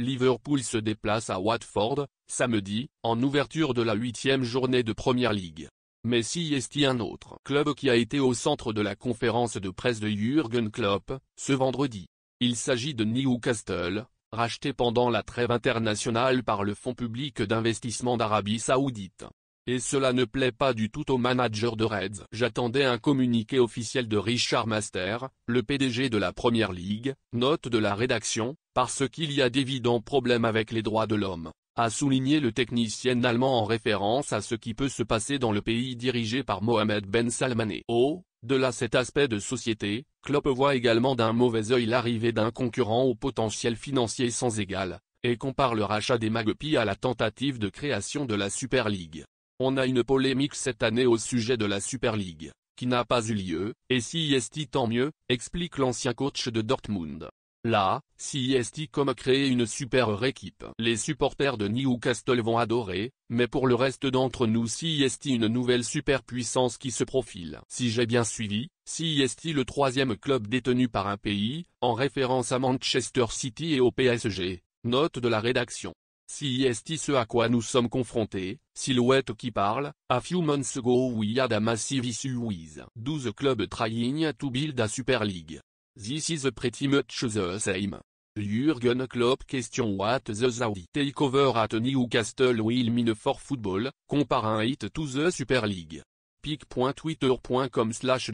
Liverpool se déplace à Watford, samedi, en ouverture de la huitième journée de Première League. Mais si est un autre club qui a été au centre de la conférence de presse de Jürgen Klopp, ce vendredi. Il s'agit de Newcastle, racheté pendant la trêve internationale par le Fonds public d'investissement d'Arabie Saoudite. Et cela ne plaît pas du tout au manager de Reds. J'attendais un communiqué officiel de Richard Master, le PDG de la Première Ligue, note de la rédaction, parce qu'il y a d'évidents problèmes avec les droits de l'homme, a souligné le technicien allemand en référence à ce qui peut se passer dans le pays dirigé par Mohamed Ben Salmane. Au, de là cet aspect de société, Klopp voit également d'un mauvais œil l'arrivée d'un concurrent au potentiel financier sans égal, et compare le rachat des Magpies à la tentative de création de la Super League. On a une polémique cette année au sujet de la Super League, qui n'a pas eu lieu, et si est tant mieux, explique l'ancien coach de Dortmund. Là, si comme créer une super équipe. Les supporters de Newcastle vont adorer, mais pour le reste d'entre nous si une nouvelle superpuissance qui se profile. Si j'ai bien suivi, si le troisième club détenu par un pays, en référence à Manchester City et au PSG. Note de la rédaction. Si ce à quoi nous sommes confrontés, silhouette qui parle, a few months ago we had a massive issue with 12 clubs trying to build a Super League. This is pretty much the same. Jurgen Klopp question what the Saudi takeover at Newcastle will mean for football, Compare un hit to the Super League. Pic.twitter.com slash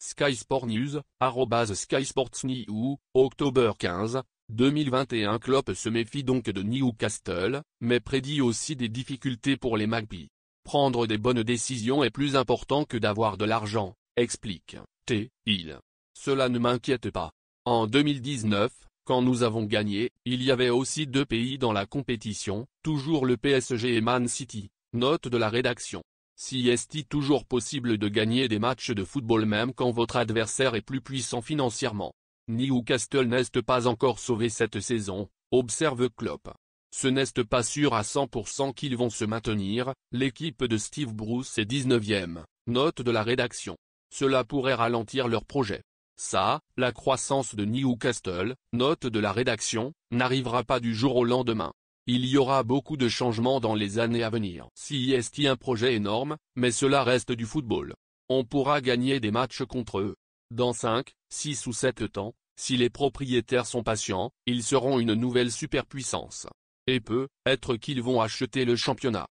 Sky Sport News, arrobas Sky Sports New, octobre 15, 2021 Klopp se méfie donc de Newcastle, mais prédit aussi des difficultés pour les Magpies. Prendre des bonnes décisions est plus important que d'avoir de l'argent explique T. Il. Cela ne m'inquiète pas. En 2019, quand nous avons gagné, il y avait aussi deux pays dans la compétition, toujours le PSG et Man City. Note de la rédaction. Si est-il toujours possible de gagner des matchs de football même quand votre adversaire est plus puissant financièrement Newcastle n'est pas encore sauvé cette saison, observe Klopp. Ce n'est pas sûr à 100% qu'ils vont se maintenir, l'équipe de Steve Bruce est 19e, note de la rédaction. Cela pourrait ralentir leur projet. Ça, la croissance de Newcastle, note de la rédaction, n'arrivera pas du jour au lendemain. Il y aura beaucoup de changements dans les années à venir. Si est un projet énorme, mais cela reste du football. On pourra gagner des matchs contre eux. Dans 5, 6 ou 7 temps, si les propriétaires sont patients, ils seront une nouvelle superpuissance. Et peut, être qu'ils vont acheter le championnat.